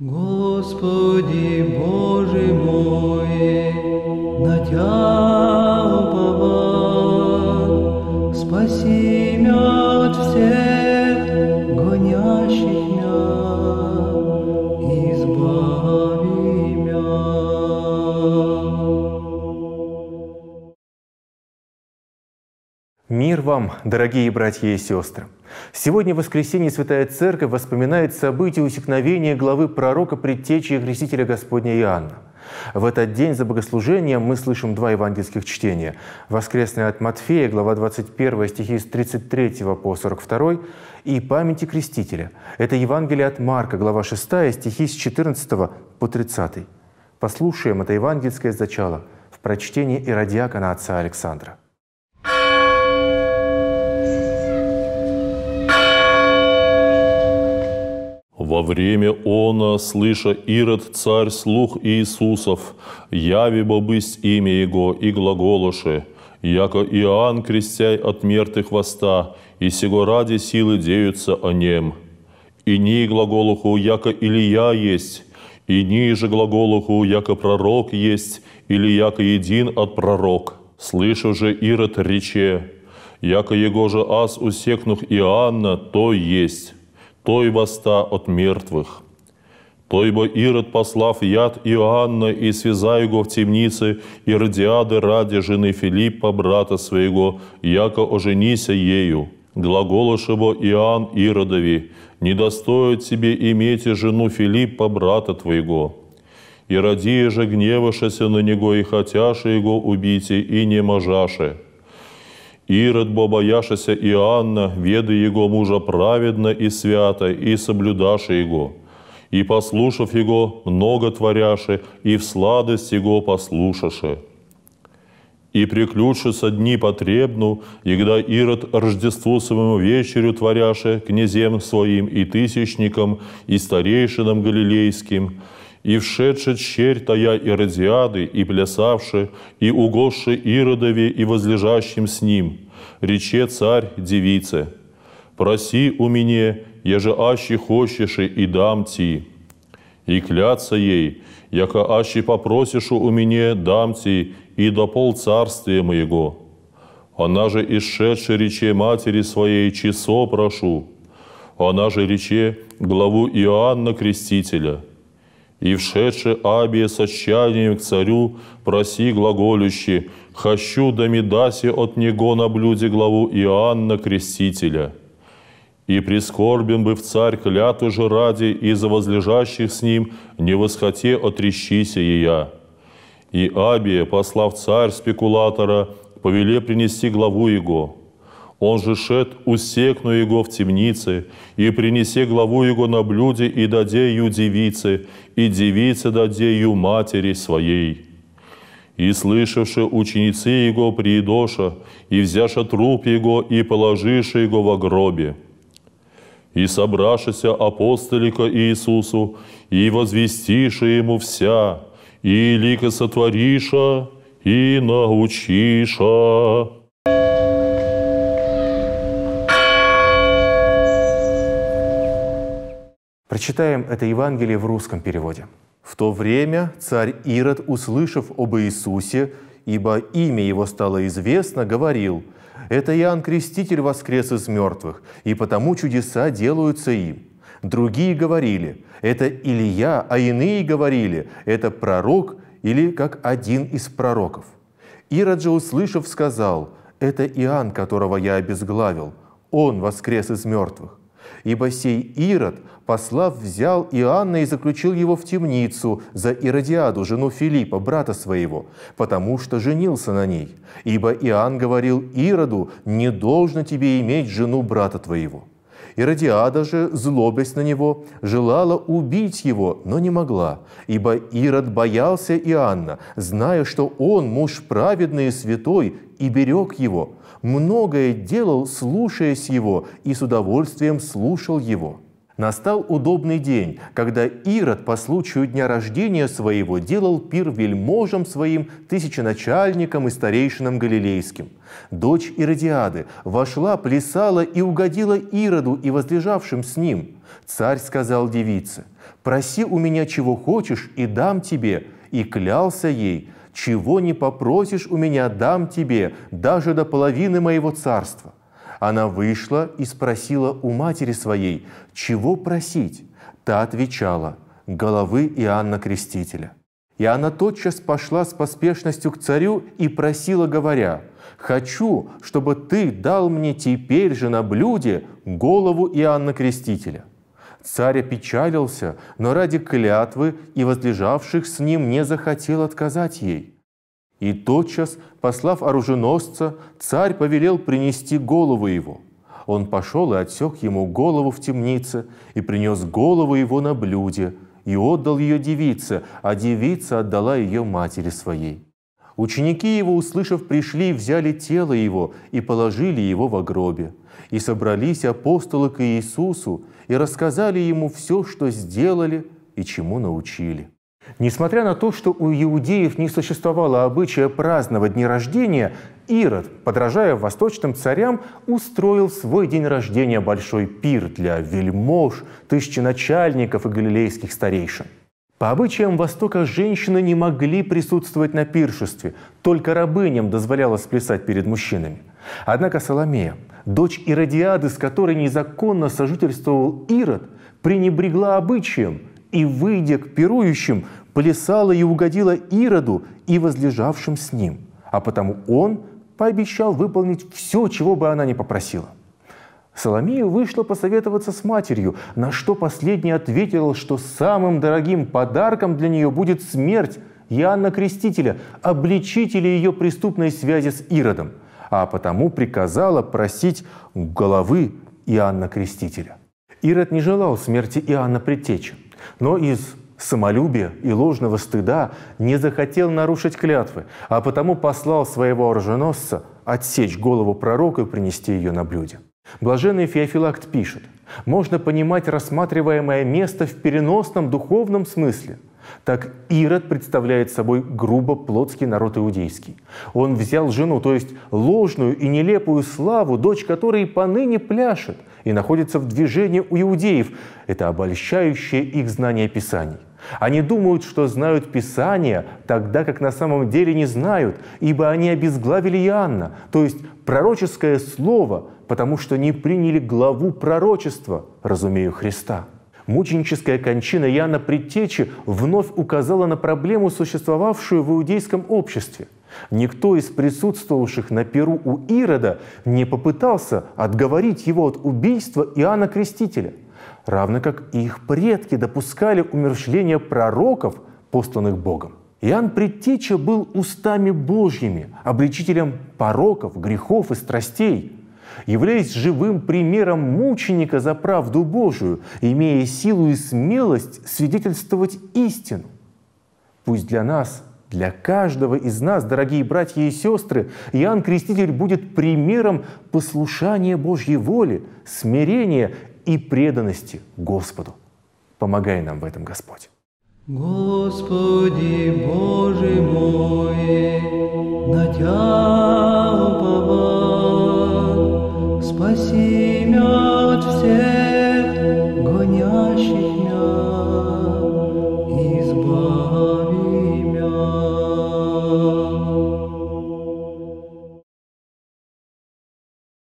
Господи Боже мой, на Тя упован, спаси меня от всех гонящих меня, избави меня. Мир вам, дорогие братья и сестры! Сегодня в воскресенье Святая Церковь воспоминает события усекновения главы пророка предтечи и крестителя Господня Иоанна. В этот день за богослужением мы слышим два евангельских чтения. Воскресное от Матфея, глава 21, стихи с 33 по 42, и памяти крестителя. Это Евангелие от Марка, глава 6, стихи с 14 по 30. Послушаем это евангельское зачало в прочтении Иродиакона отца Александра. Во время она, слыша Ирод, царь слух Иисусов, яви бобысть имя Его и глаголоши, яко Иоанн крестяй от мертвых воста, и сего ради силы деются о нем. И ни глаголуху, яко Илья есть, и ниже глаголуху, яко пророк есть, или яко един от пророк. Слышу же Ирод рече, яко его же аз усекнух Иоанна, то есть той воста от мертвых. Той бо Ирод, послав яд Иоанна и связа его в темнице, Иродиады ради жены Филиппа, брата своего, яко оженися ею. Глаголошебо Иоанн Иродови, не достоит тебе иметь жену Филиппа, брата твоего. И ради же гневашася на него и хотяше его убить, и не можаше. Ирод, бобояшася Иоанна, веды его мужа праведно и свято, и соблюдаши его, и, послушав его, много творяши, и в сладость его послушаши. И приключатся дни потребну, когда Ирод Рождеству своему вечерю творяше князем своим и тысячникам, и старейшинам галилейским, и вшедши черь тая и радиады и плясавши, и угосши Иродове, и возлежащим с ним, рече царь девице, «Проси у меня, еже аще хочеши, и дам ти». И кляться ей, яко аще попросишу у меня, дам ти, и до пол царствия моего. Она же исшедши рече матери своей, часо прошу. Она же рече главу Иоанна Крестителя – и вшедши Абия с отчаянием к царю, проси глаголющи, «Хощу да медаси от него на блюде главу Иоанна Крестителя». И прискорбен бы в царь кляту же ради, и за возлежащих с ним не восхоте отрещися я. И Абия, послав царь спекулатора, повеле принести главу его. Он же шед, усекну его в темнице, и принесе главу его на блюде, и даде дадею девице, и девице дадею матери своей». И слышавши ученицы его приидоша, и взяша труп его, и положиши его в гробе. И собрашися апостолика Иисусу, и возвестиши ему вся, и лика сотвориша, и научиша. Прочитаем это Евангелие в русском переводе. «В то время царь Ирод, услышав об Иисусе, ибо имя его стало известно, говорил, «Это Иоанн Креститель воскрес из мертвых, и потому чудеса делаются им». Другие говорили, «Это Илья», а иные говорили, «Это пророк» или «как один из пророков». Ирод же, услышав, сказал, «Это Иоанн, которого я обезглавил, он воскрес из мертвых». Ибо сей Ирод, послав, взял Иоанна и заключил его в темницу за Иродиаду, жену Филиппа, брата своего, потому что женился на ней. Ибо Иоанн говорил Ироду, не должно тебе иметь жену брата твоего. Иродиада же, злобясь на него, желала убить его, но не могла, ибо Ирод боялся Иоанна, зная, что он муж праведный и святой, и берег его – многое делал, слушаясь его, и с удовольствием слушал его. Настал удобный день, когда Ирод по случаю дня рождения своего делал пир вельможам своим, тысяченачальникам и старейшинам галилейским. Дочь Иродиады вошла, плясала и угодила Ироду и возлежавшим с ним. Царь сказал девице, «Проси у меня чего хочешь и дам тебе», и клялся ей – «Чего не попросишь у меня, дам тебе, даже до половины моего царства». Она вышла и спросила у матери своей, «Чего просить?» Та отвечала, «Головы Иоанна Крестителя». И она тотчас пошла с поспешностью к царю и просила, говоря, «Хочу, чтобы ты дал мне теперь же на блюде голову Иоанна Крестителя». Царь опечалился, но ради клятвы и возлежавших с ним не захотел отказать ей. И тотчас, послав оруженосца, царь повелел принести голову его. Он пошел и отсек ему голову в темнице, и принес голову его на блюде, и отдал ее девице, а девица отдала ее матери своей. Ученики его, услышав, пришли, взяли тело его и положили его в гробе. И собрались апостолы к Иисусу и рассказали ему все, что сделали и чему научили. Несмотря на то, что у иудеев не существовало обычая праздновать дни рождения, Ирод, подражая восточным царям, устроил свой день рождения большой пир для вельмож, тысячи начальников и галилейских старейшин – по обычаям Востока женщины не могли присутствовать на пиршестве, только рабыням дозволялось плясать перед мужчинами. Однако Соломея, дочь Иродиады, с которой незаконно сожительствовал Ирод, пренебрегла обычаем и, выйдя к пирующим, плясала и угодила Ироду и возлежавшим с ним. А потому он пообещал выполнить все, чего бы она ни попросила – Соломея вышла посоветоваться с матерью, на что последний ответил, что самым дорогим подарком для нее будет смерть Иоанна Крестителя, обличителя ее преступной связи с Иродом, а потому приказала просить головы Иоанна Крестителя. Ирод не желал смерти Иоанна Предтечи, но из самолюбия и ложного стыда не захотел нарушить клятвы, а потому послал своего оруженосца отсечь голову пророка и принести ее на блюде. Блаженный Феофилакт пишет, можно понимать рассматриваемое место в переносном духовном смысле. Так Ирод представляет собой грубо плотский народ иудейский. Он взял жену, то есть ложную и нелепую славу, дочь которой поныне пляшет и находится в движении у иудеев. Это обольщающее их знание Писаний. Они думают, что знают Писание, тогда как на самом деле не знают, ибо они обезглавили Иоанна, то есть пророческое слово, потому что не приняли главу пророчества, разумею, Христа. Мученическая кончина Яна Предтечи вновь указала на проблему, существовавшую в иудейском обществе. Никто из присутствовавших на Перу у Ирода не попытался отговорить его от убийства Иоанна Крестителя, равно как и их предки допускали умерщвление пророков, посланных Богом. Иоанн Предтеча был устами Божьими, обличителем пороков, грехов и страстей – Являясь живым примером мученика за правду Божию, имея силу и смелость свидетельствовать истину. Пусть для нас, для каждого из нас, дорогие братья и сестры, Иоанн Креститель будет примером послушания Божьей воли, смирения и преданности Господу. Помогай нам в этом, Господь. Господи Боже мой, на Тебя уповаю.